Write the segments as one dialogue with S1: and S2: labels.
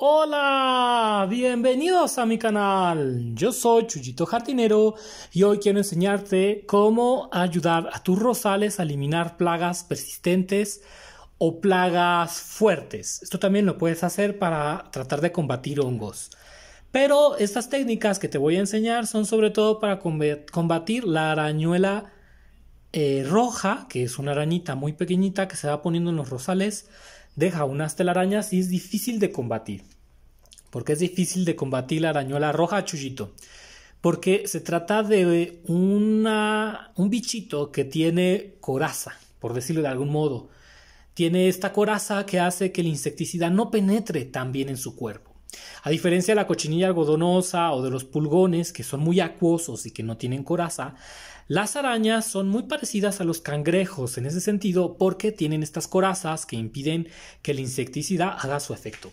S1: Hola, bienvenidos a mi canal. Yo soy Chuyito Jardinero y hoy quiero enseñarte cómo ayudar a tus rosales a eliminar plagas persistentes o plagas fuertes. Esto también lo puedes hacer para tratar de combatir hongos. Pero estas técnicas que te voy a enseñar son sobre todo para combatir la arañuela eh, roja, que es una arañita muy pequeñita que se va poniendo en los rosales deja unas telarañas y es difícil de combatir. ¿Por qué es difícil de combatir la arañuela roja, Chuyito? Porque se trata de una, un bichito que tiene coraza, por decirlo de algún modo. Tiene esta coraza que hace que el insecticida no penetre tan bien en su cuerpo. A diferencia de la cochinilla algodonosa o de los pulgones, que son muy acuosos y que no tienen coraza, las arañas son muy parecidas a los cangrejos en ese sentido porque tienen estas corazas que impiden que el insecticida haga su efecto.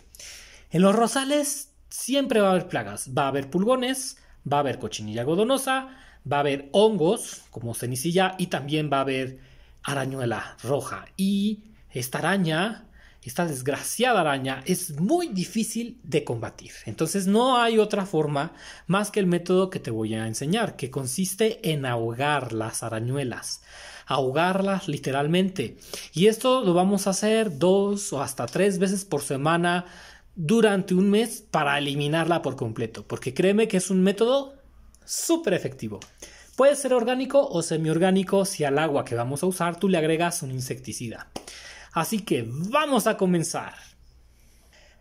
S1: En los rosales siempre va a haber plagas, va a haber pulgones, va a haber cochinilla godonosa, va a haber hongos como cenicilla y también va a haber arañuela roja. Y esta araña esta desgraciada araña es muy difícil de combatir. Entonces no hay otra forma más que el método que te voy a enseñar, que consiste en ahogar las arañuelas ahogarlas literalmente. Y esto lo vamos a hacer dos o hasta tres veces por semana durante un mes para eliminarla por completo, porque créeme que es un método súper efectivo. Puede ser orgánico o semiorgánico si al agua que vamos a usar tú le agregas un insecticida. Así que vamos a comenzar.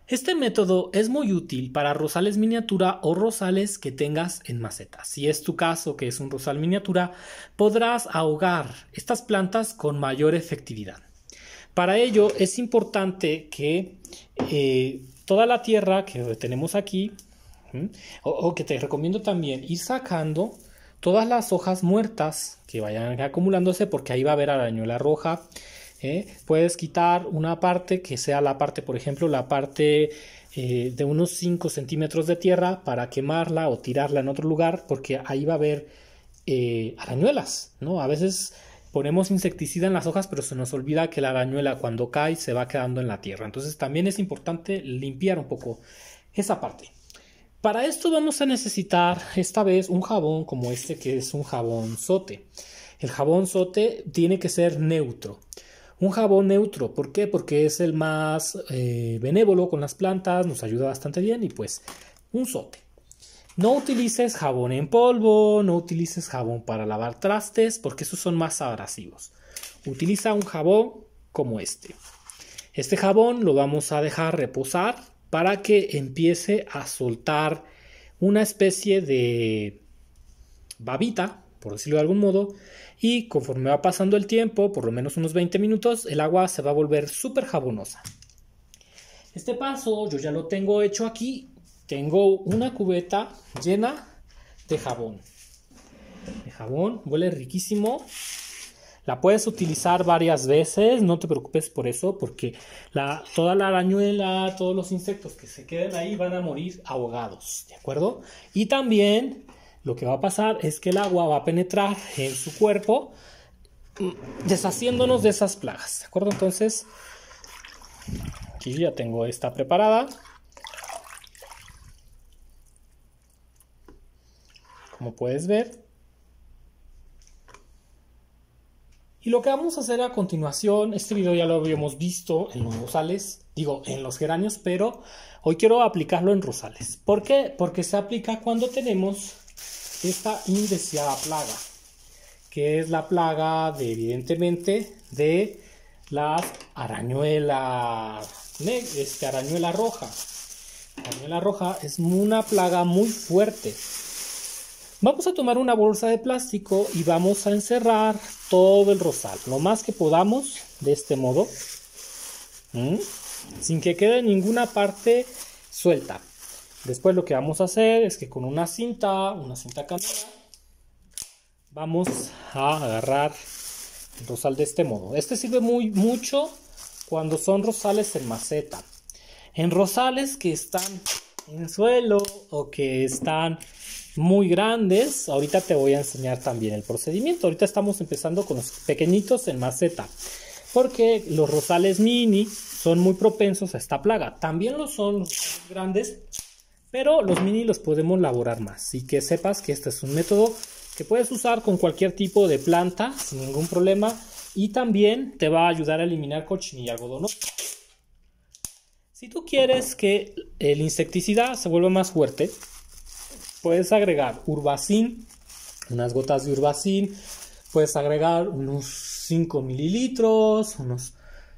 S1: Este método es muy útil para rosales miniatura o rosales que tengas en maceta. Si es tu caso que es un rosal miniatura, podrás ahogar estas plantas con mayor efectividad. Para ello es importante que eh, toda la tierra que tenemos aquí, o, o que te recomiendo también ir sacando todas las hojas muertas que vayan acumulándose porque ahí va a haber arañuela roja, ¿eh? Puedes quitar una parte que sea la parte, por ejemplo, la parte eh, de unos 5 centímetros de tierra para quemarla o tirarla en otro lugar porque ahí va a haber eh, arañuelas, ¿no? A veces ponemos insecticida en las hojas pero se nos olvida que la arañuela cuando cae se va quedando en la tierra. Entonces también es importante limpiar un poco esa parte. Para esto vamos a necesitar esta vez un jabón como este que es un jabón sote. El jabón sote tiene que ser neutro. Un jabón neutro, ¿por qué? Porque es el más eh, benévolo con las plantas, nos ayuda bastante bien y pues un sote. No utilices jabón en polvo, no utilices jabón para lavar trastes, porque esos son más abrasivos. Utiliza un jabón como este. Este jabón lo vamos a dejar reposar para que empiece a soltar una especie de babita por decirlo de algún modo, y conforme va pasando el tiempo, por lo menos unos 20 minutos, el agua se va a volver súper jabonosa. Este paso yo ya lo tengo hecho aquí, tengo una cubeta llena de jabón. De jabón, huele riquísimo. La puedes utilizar varias veces, no te preocupes por eso, porque la, toda la arañuela, todos los insectos que se queden ahí van a morir ahogados, ¿de acuerdo? Y también lo que va a pasar es que el agua va a penetrar en su cuerpo, mm, deshaciéndonos de esas plagas, ¿de acuerdo? Entonces, aquí ya tengo esta preparada. Como puedes ver. Y lo que vamos a hacer a continuación, este video ya lo habíamos visto en los rosales, digo, en los geranios, pero hoy quiero aplicarlo en rosales. ¿Por qué? Porque se aplica cuando tenemos esta indeseada plaga, que es la plaga de evidentemente de las arañuelas, este, arañuela roja. La arañuela roja es una plaga muy fuerte. Vamos a tomar una bolsa de plástico y vamos a encerrar todo el rosal, lo más que podamos, de este modo, sin que quede ninguna parte suelta. Después lo que vamos a hacer es que con una cinta, una cinta canela, vamos a agarrar el rosal de este modo. Este sirve muy mucho cuando son rosales en maceta. En rosales que están en suelo o que están muy grandes, ahorita te voy a enseñar también el procedimiento. Ahorita estamos empezando con los pequeñitos en maceta, porque los rosales mini son muy propensos a esta plaga. También lo son los grandes pero los mini los podemos laborar más. así que sepas que este es un método que puedes usar con cualquier tipo de planta sin ningún problema. Y también te va a ayudar a eliminar cochinilla algodón Si tú quieres que el insecticida se vuelva más fuerte, puedes agregar urbacin, unas gotas de urbacin, puedes agregar unos 5 mililitros, unos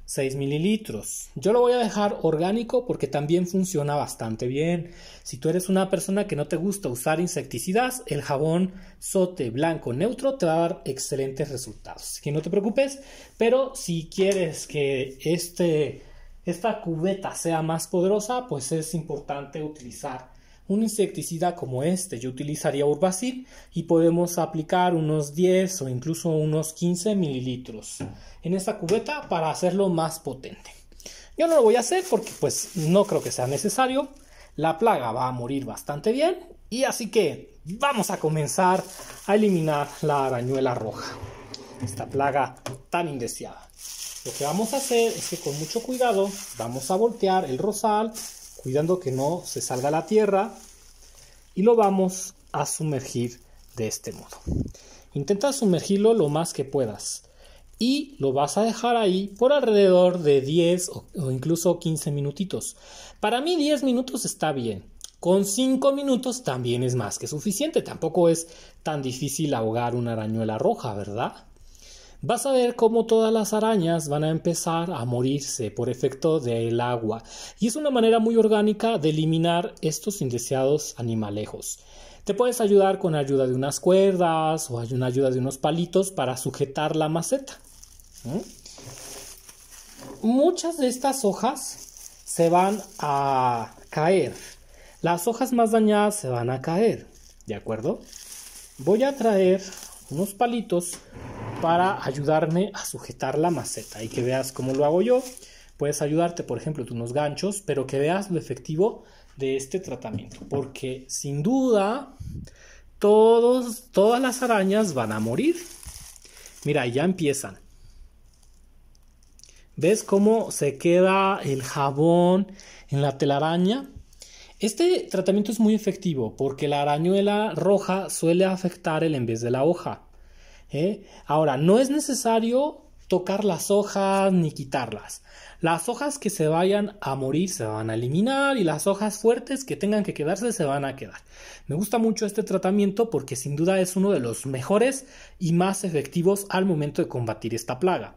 S1: 6 mililitros. Yo lo voy a dejar orgánico porque también funciona bastante bien. Si tú eres una persona que no te gusta usar insecticidas, el jabón sote blanco neutro te va a dar excelentes resultados. Que no te preocupes, pero si quieres que este, esta cubeta sea más poderosa, pues es importante utilizar un insecticida como este yo utilizaría Urbacil y podemos aplicar unos 10 o incluso unos 15 mililitros en esta cubeta para hacerlo más potente. Yo no lo voy a hacer porque pues no creo que sea necesario. La plaga va a morir bastante bien y así que vamos a comenzar a eliminar la arañuela roja. Esta plaga tan indeseada. Lo que vamos a hacer es que con mucho cuidado vamos a voltear el rosal cuidando que no se salga la tierra y lo vamos a sumergir de este modo. Intenta sumergirlo lo más que puedas y lo vas a dejar ahí por alrededor de 10 o, incluso 15 minutitos. Para mí 10 minutos está bien. Con 5 minutos también es más que suficiente. Tampoco es tan difícil ahogar una arañuela roja, ¿verdad? vas a ver cómo todas las arañas van a empezar a morirse por efecto del agua. Y es una manera muy orgánica de eliminar estos indeseados animalejos. Te puedes ayudar con ayuda de unas cuerdas o hay una ayuda de unos palitos para sujetar la maceta. ¿Mm? Muchas de estas hojas se van a caer. Las hojas más dañadas se van a caer. ¿De acuerdo? Voy a traer unos palitos para ayudarme a sujetar la maceta y que veas cómo lo hago yo. Puedes ayudarte, por ejemplo, de unos ganchos, pero que veas lo efectivo de este tratamiento, porque sin duda todos, todas las arañas van a morir. Mira, ya empiezan. ¿Ves cómo se queda el jabón en la telaraña? Este tratamiento es muy efectivo porque la arañuela roja suele afectar el envés de la hoja. ¿eh? Ahora, no es necesario tocar las hojas ni quitarlas. Las hojas que se vayan a morir se van a eliminar y las hojas fuertes que tengan que quedarse se van a quedar. Me gusta mucho este tratamiento porque sin duda es uno de los mejores y más efectivos al momento de combatir esta plaga.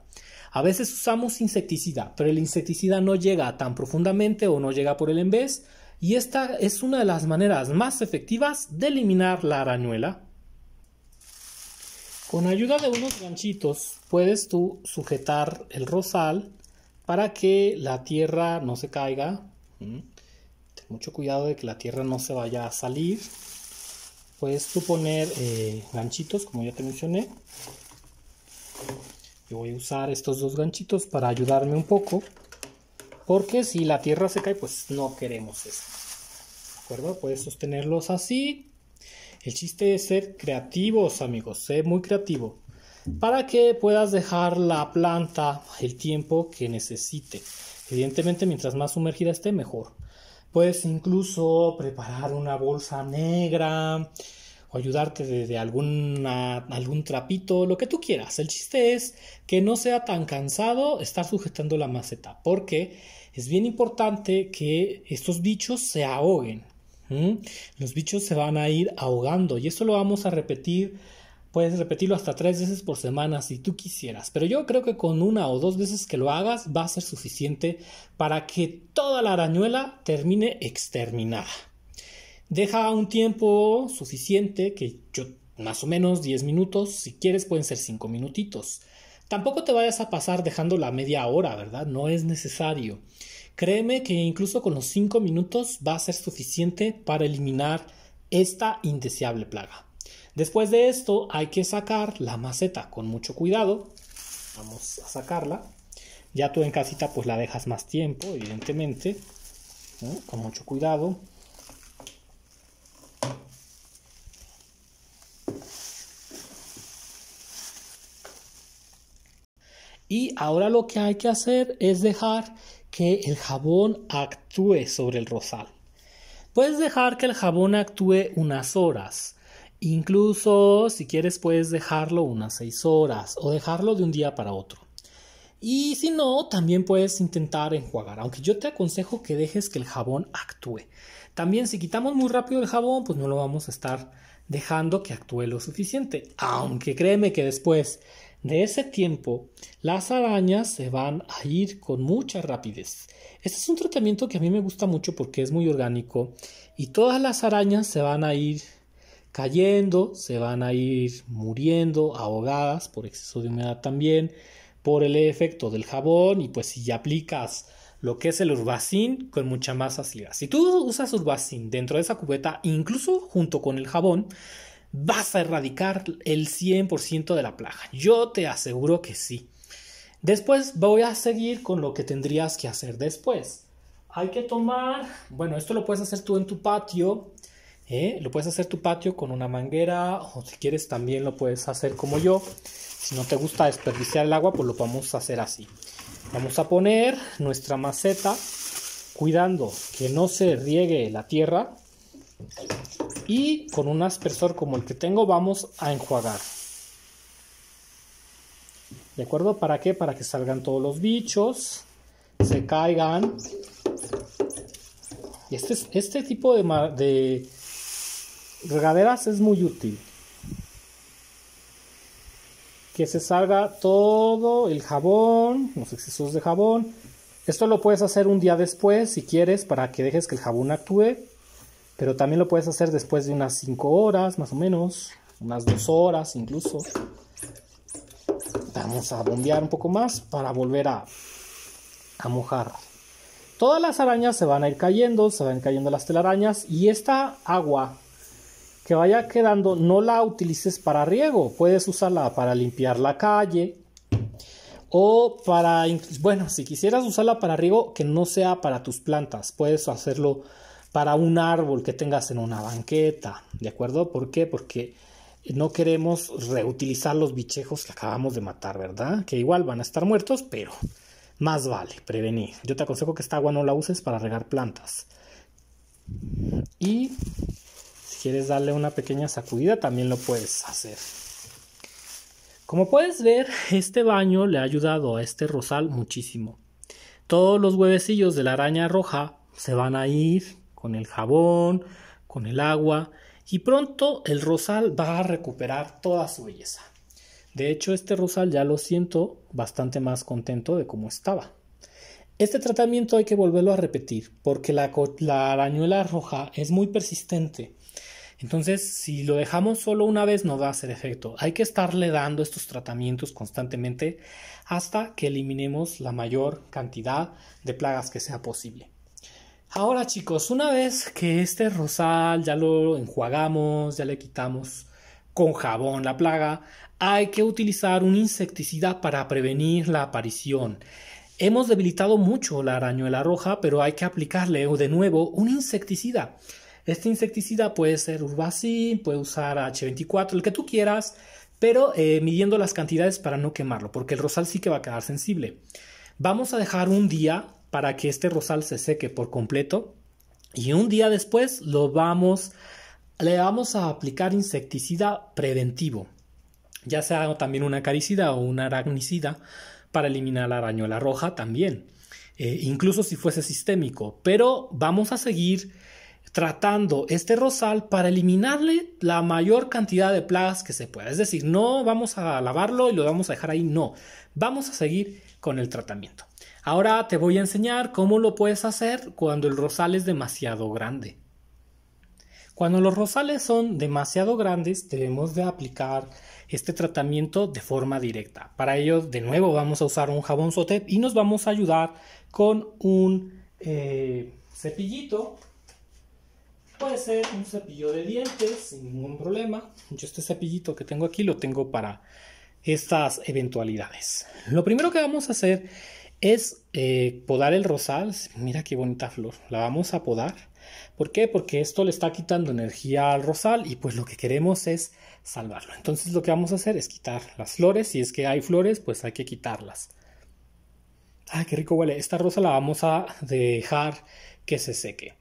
S1: A veces usamos insecticida, pero el insecticida no llega tan profundamente o no llega por el envés y esta es una de las maneras más efectivas de eliminar la arañuela. Con ayuda de unos ganchitos puedes tú sujetar el rosal para que la tierra no se caiga. Ten mucho cuidado de que la tierra no se vaya a salir. Puedes tú poner eh, ganchitos, como ya te mencioné. Yo voy a usar estos dos ganchitos para ayudarme un poco. Porque si la tierra se cae, pues no queremos eso. ¿De acuerdo? Puedes sostenerlos así. El chiste es ser creativos, amigos. Ser muy creativo. Para que puedas dejar la planta el tiempo que necesite. Evidentemente, mientras más sumergida esté, mejor. Puedes incluso preparar una bolsa negra o ayudarte de, algún trapito, lo que tú quieras. El chiste es que no sea tan cansado estar sujetando la maceta, porque es bien importante que estos bichos se ahoguen. Los bichos se van a ir ahogando y eso lo vamos a repetir. Puedes repetirlo hasta tres veces por semana si tú quisieras, pero yo creo que con una o dos veces que lo hagas va a ser suficiente para que toda la arañuela termine exterminada. Deja un tiempo suficiente, que yo más o menos 10 minutos, si quieres pueden ser 5 minutitos. Tampoco te vayas a pasar dejando la media hora, ¿verdad? No es necesario. Créeme que incluso con los 5 minutos va a ser suficiente para eliminar esta indeseable plaga. Después de esto hay que sacar la maceta con mucho cuidado. Vamos a sacarla. Ya tú en casita pues la dejas más tiempo, evidentemente. Con mucho cuidado. Y ahora lo que hay que hacer es dejar que el jabón actúe sobre el rosal. Puedes dejar que el jabón actúe unas horas. Incluso si quieres puedes dejarlo unas 6 horas o dejarlo de un día para otro. Y si no, también puedes intentar enjuagar, aunque yo te aconsejo que dejes que el jabón actúe. También si quitamos muy rápido el jabón, pues no lo vamos a estar dejando que actúe lo suficiente. Aunque créeme que después de ese tiempo, las arañas se van a ir con mucha rapidez. Este es un tratamiento que a mí me gusta mucho porque es muy orgánico y todas las arañas se van a ir cayendo, se van a ir muriendo, ahogadas por exceso de humedad también, por el efecto del jabón y pues si ya aplicas lo que es el urbacín con mucha más facilidad. Si tú usas urbacín dentro de esa cubeta, incluso junto con el jabón, vas a erradicar el 100% de la plaga. Yo te aseguro que sí. Después voy a seguir con lo que tendrías que hacer después. Hay que tomar, bueno, esto lo puedes hacer tú en tu patio, ¿eh? lo puedes hacer tu patio con una manguera o si quieres también lo puedes hacer como yo. Si no te gusta desperdiciar el agua, pues lo vamos a hacer así. Vamos a poner nuestra maceta cuidando que no se riegue la tierra y con un aspersor como el que tengo vamos a enjuagar. ¿De acuerdo? ¿Para qué? Para que salgan todos los bichos, se caigan. este, este tipo de regaderas es muy útil. Que se salga todo el jabón, los excesos de jabón. Esto lo puedes hacer un día después si quieres para que dejes que el jabón actúe pero también lo puedes hacer después de unas 5 horas, más o menos, unas 2 horas incluso. Vamos a bombear un poco más para volver a, a mojar. Todas las arañas se van a ir cayendo, se van cayendo las telarañas y esta agua que vaya quedando no la utilices para riego, puedes usarla para limpiar la calle o para, bueno, si quisieras usarla para riego que no sea para tus plantas, puedes hacerlo para un árbol que tengas en una banqueta, ¿de acuerdo? ¿Por qué? Porque no queremos reutilizar los bichejos que acabamos de matar, ¿verdad? Que igual van a estar muertos, pero más vale prevenir. Yo te aconsejo que esta agua no la uses para regar plantas. Y si quieres darle una pequeña sacudida, también lo puedes hacer. Como puedes ver, este baño le ha ayudado a este rosal muchísimo. Todos los huevecillos de la araña roja se van a ir con el jabón, con el agua, y pronto el rosal va a recuperar toda su belleza. De hecho, este rosal ya lo siento bastante más contento de cómo estaba. Este tratamiento hay que volverlo a repetir porque la, arañuela roja es muy persistente. Entonces, si lo dejamos solo una vez no va a hacer efecto. Hay que estarle dando estos tratamientos constantemente hasta que eliminemos la mayor cantidad de plagas que sea posible. Ahora chicos, una vez que este rosal ya lo enjuagamos, ya le quitamos con jabón la plaga, hay que utilizar un insecticida para prevenir la aparición. Hemos debilitado mucho la arañuela roja, pero hay que aplicarle de nuevo un insecticida. Este insecticida puede ser Urbacin, puede usar H24, el que tú quieras, pero eh, midiendo las cantidades para no quemarlo, porque el rosal sí que va a quedar sensible. Vamos a dejar un día para que este rosal se seque por completo y un día después lo vamos le vamos a aplicar insecticida preventivo, ya sea también una caricida o una aragnicida, para eliminar la arañuela roja también, eh, incluso si fuese sistémico, pero vamos a seguir tratando este rosal para eliminarle la mayor cantidad de plagas que se pueda. Es decir, no vamos a lavarlo y lo vamos a dejar ahí, no, vamos a seguir con el tratamiento. Ahora te voy a enseñar cómo lo puedes hacer cuando el rosal es demasiado grande. Cuando los rosales son demasiado grandes debemos de aplicar este tratamiento de forma directa. Para ello de nuevo vamos a usar un jabón sotep y nos vamos a ayudar con un eh, cepillito. Puede ser un cepillo de dientes sin ningún problema. Yo este cepillito que tengo aquí lo tengo para estas eventualidades. Lo primero que vamos a hacer es eh, podar el rosal. Mira qué bonita flor. La vamos a podar. ¿Por qué? Porque esto le está quitando energía al rosal y pues lo que queremos es salvarlo. Entonces lo que vamos a hacer es quitar las flores. Si es que hay flores, pues hay que quitarlas. Ah, qué rico huele. Esta rosa la vamos a dejar que se seque.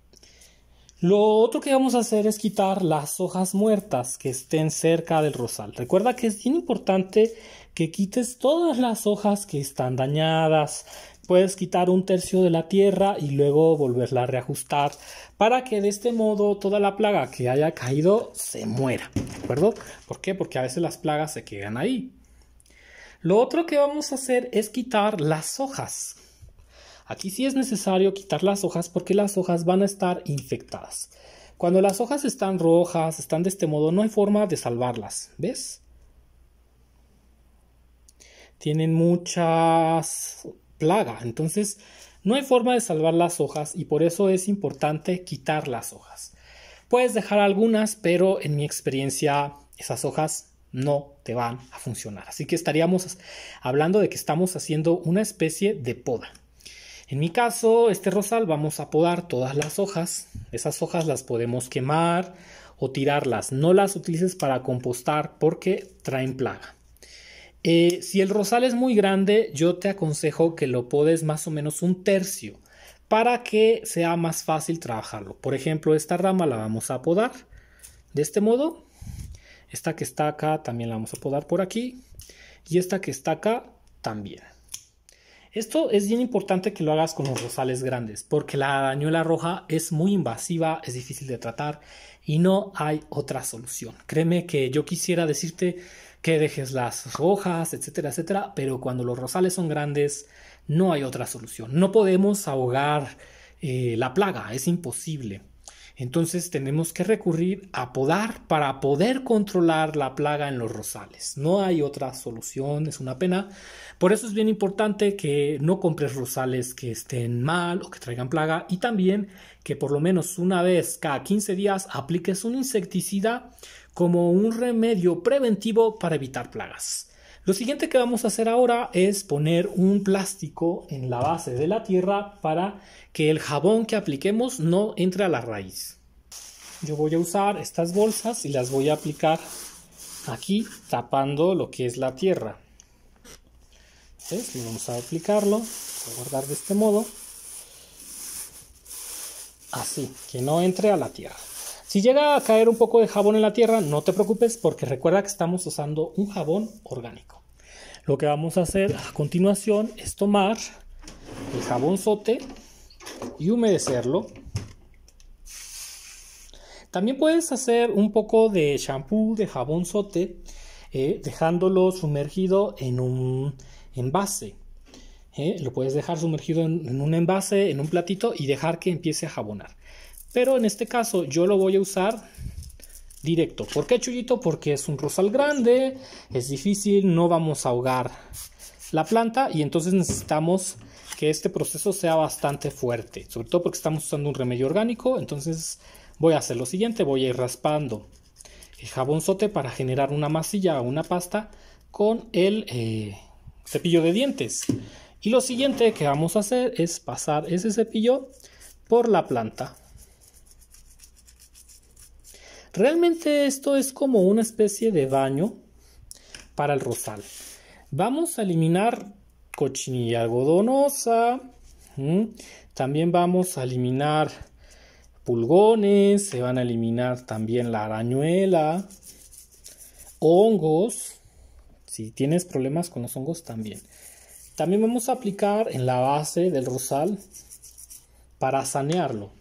S1: Lo otro que vamos a hacer es quitar las hojas muertas que estén cerca del rosal. Recuerda que es bien importante que quites todas las hojas que están dañadas. Puedes quitar un tercio de la tierra y luego volverla a reajustar para que de este modo toda la plaga que haya caído se muera. ¿De acuerdo? ¿Por qué? Porque a veces las plagas se quedan ahí. Lo otro que vamos a hacer es quitar las hojas. Aquí sí es necesario quitar las hojas porque las hojas van a estar infectadas. Cuando las hojas están rojas, están de este modo, no hay forma de salvarlas, ¿ves? tienen muchas plagas, entonces no hay forma de salvar las hojas y por eso es importante quitar las hojas. Puedes dejar algunas, pero en mi experiencia esas hojas no te van a funcionar. Así que estaríamos hablando de que estamos haciendo una especie de poda. En mi caso, este rosal vamos a podar todas las hojas. Esas hojas las podemos quemar o tirarlas. No las utilices para compostar porque traen plaga. Eh, si el rosal es muy grande, yo te aconsejo que lo podes más o menos un tercio para que sea más fácil trabajarlo. Por ejemplo, esta rama la vamos a podar de este modo. Esta que está acá también la vamos a podar por aquí. Y esta que está acá también. Esto es bien importante que lo hagas con los rosales grandes, porque la dañuela roja es muy invasiva, es difícil de tratar y no hay otra solución. Créeme que yo quisiera decirte que dejes las rojas, etcétera, etcétera, pero cuando los rosales son grandes no hay otra solución. No podemos ahogar eh, la plaga, es imposible. Entonces tenemos que recurrir a podar para poder controlar la plaga en los rosales. No hay otra solución, es una pena. Por eso es bien importante que no compres rosales que estén mal o que traigan plaga y también que por lo menos una vez cada 15 días apliques un insecticida como un remedio preventivo para evitar plagas. Lo siguiente que vamos a hacer ahora es poner un plástico en la base de la tierra para que el jabón que apliquemos no entre a la raíz. Yo voy a usar estas bolsas y las voy a aplicar aquí tapando lo que es la tierra. Vamos a aplicarlo, voy a guardar de este modo, así, que no entre a la tierra. Si llega a caer un poco de jabón en la tierra, no te preocupes porque recuerda que estamos usando un jabón orgánico. Lo que vamos a hacer a continuación es tomar el jabón sote y humedecerlo. También puedes hacer un poco de shampoo de jabón sote eh, dejándolo sumergido en un envase. Eh, lo puedes dejar sumergido en, un envase, en un platito y dejar que empiece a jabonar. Pero en este caso yo lo voy a usar directo. ¿Por qué chulito? Porque es un rosal grande, es difícil, no vamos a ahogar la planta y entonces necesitamos que este proceso sea bastante fuerte, sobre todo porque estamos usando un remedio orgánico, entonces voy a hacer lo siguiente, voy a ir raspando el jabonzote para generar una masilla o una pasta con el eh, cepillo de dientes. Y lo siguiente que vamos a hacer es pasar ese cepillo por la planta. Realmente esto es como una especie de baño para el rosal. Vamos a eliminar cochinilla algodonosa. También vamos a eliminar pulgones. Se van a eliminar también la arañuela. Hongos. Si tienes problemas con los hongos también. También vamos a aplicar en la base del rosal para sanearlo.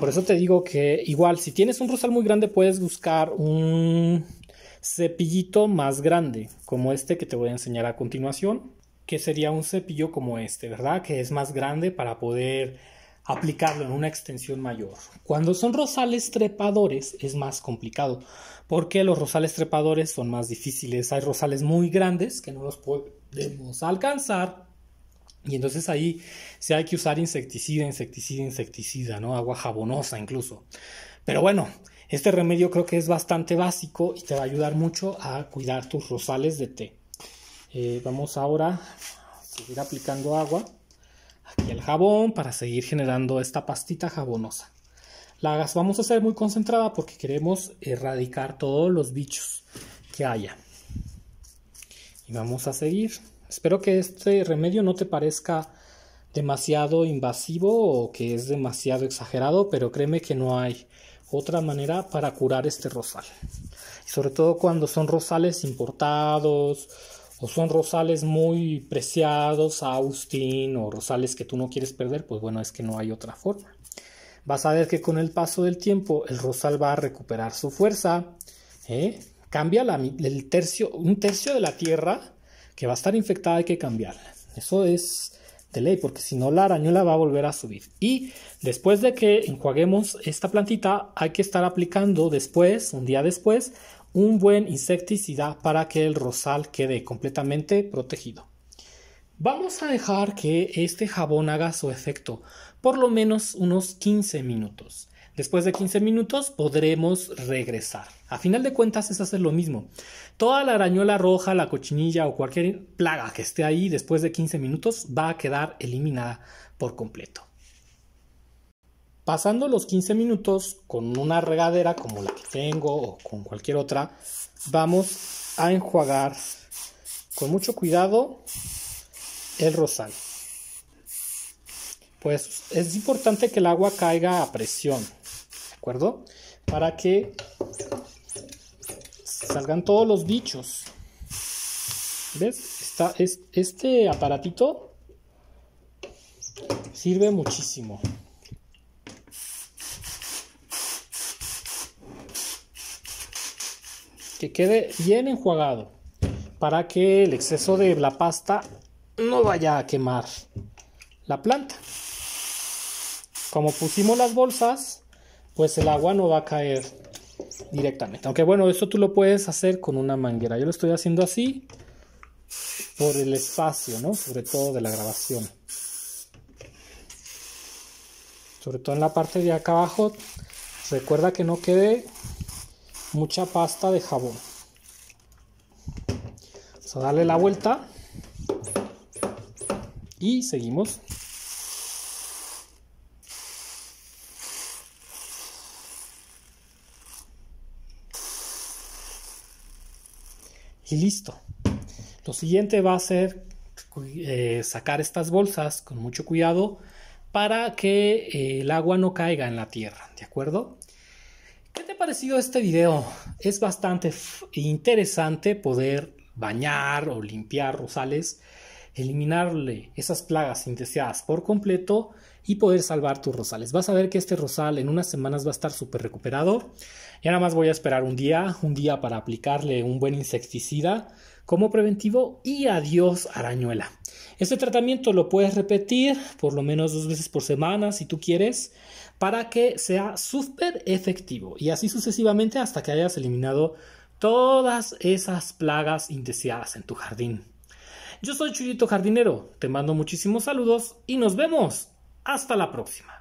S1: Por eso te digo que igual, si tienes un rosal muy grande, puedes buscar un cepillito más grande, como este que te voy a enseñar a continuación, que sería un cepillo como este, ¿verdad? Que es más grande para poder aplicarlo en una extensión mayor. Cuando son rosales trepadores es más complicado, porque los rosales trepadores son más difíciles. Hay rosales muy grandes que no los podemos alcanzar y entonces ahí sí hay que usar insecticida, insecticida, insecticida, ¿no? Agua jabonosa incluso. Pero bueno, este remedio creo que es bastante básico y te va a ayudar mucho a cuidar tus rosales de té. Eh, vamos ahora a seguir aplicando agua aquí el jabón para seguir generando esta pastita jabonosa. La vamos a hacer muy concentrada porque queremos erradicar todos los bichos que haya. Y vamos a seguir. Espero que este remedio no te parezca demasiado invasivo o que es demasiado exagerado, pero créeme que no hay otra manera para curar este rosal. sobre todo cuando son rosales importados o son rosales muy preciados, Austin, o rosales que tú no quieres perder, pues bueno, es que no hay otra forma. Vas a ver que con el paso del tiempo el rosal va a recuperar su fuerza. ¿eh? Cambia el tercio, un tercio de la tierra que va a estar infectada hay que cambiarla. Eso es de ley, porque si no la arañuela va a volver a subir. Y después de que enjuaguemos esta plantita, hay que estar aplicando después, un día después, un buen insecticida para que el rosal quede completamente protegido. Vamos a dejar que este jabón haga su efecto por lo menos unos 15 minutos. Después de 15 minutos podremos regresar. A final de cuentas es hacer lo mismo. Toda la arañuela roja, la cochinilla o cualquier plaga que esté ahí después de 15 minutos va a quedar eliminada por completo. Pasando los 15 minutos con una regadera como la que tengo o con cualquier otra, vamos a enjuagar con mucho cuidado el rosal. Pues es importante que el agua caiga a presión. Para que salgan todos los bichos. ¿Ves? es, este aparatito sirve muchísimo. Que quede bien enjuagado para que el exceso de la pasta no vaya a quemar la planta. Como pusimos las bolsas, pues el agua no va a caer directamente. Aunque bueno, esto tú lo puedes hacer con una manguera. Yo lo estoy haciendo así por el espacio, ¿no? Sobre todo de la grabación. Sobre todo en la parte de acá abajo, recuerda que no quede mucha pasta de jabón. Vamos a darle la vuelta y seguimos. y listo. Lo siguiente va a ser eh, sacar estas bolsas con mucho cuidado para que eh, el agua no caiga en la tierra, ¿de acuerdo? ¿Qué te ha parecido este video? Es bastante interesante poder bañar o limpiar rosales eliminarle esas plagas indeseadas por completo y poder salvar tus rosales. Vas a ver que este rosal en unas semanas va a estar súper recuperado. Y nada más voy a esperar un día, un día para aplicarle un buen insecticida como preventivo y adiós arañuela. Este tratamiento lo puedes repetir por lo menos dos veces por semana si tú quieres para que sea súper efectivo y así sucesivamente hasta que hayas eliminado todas esas plagas indeseadas en tu jardín. Yo soy Chuyito Jardinero, te mando muchísimos saludos y nos vemos. Hasta la próxima.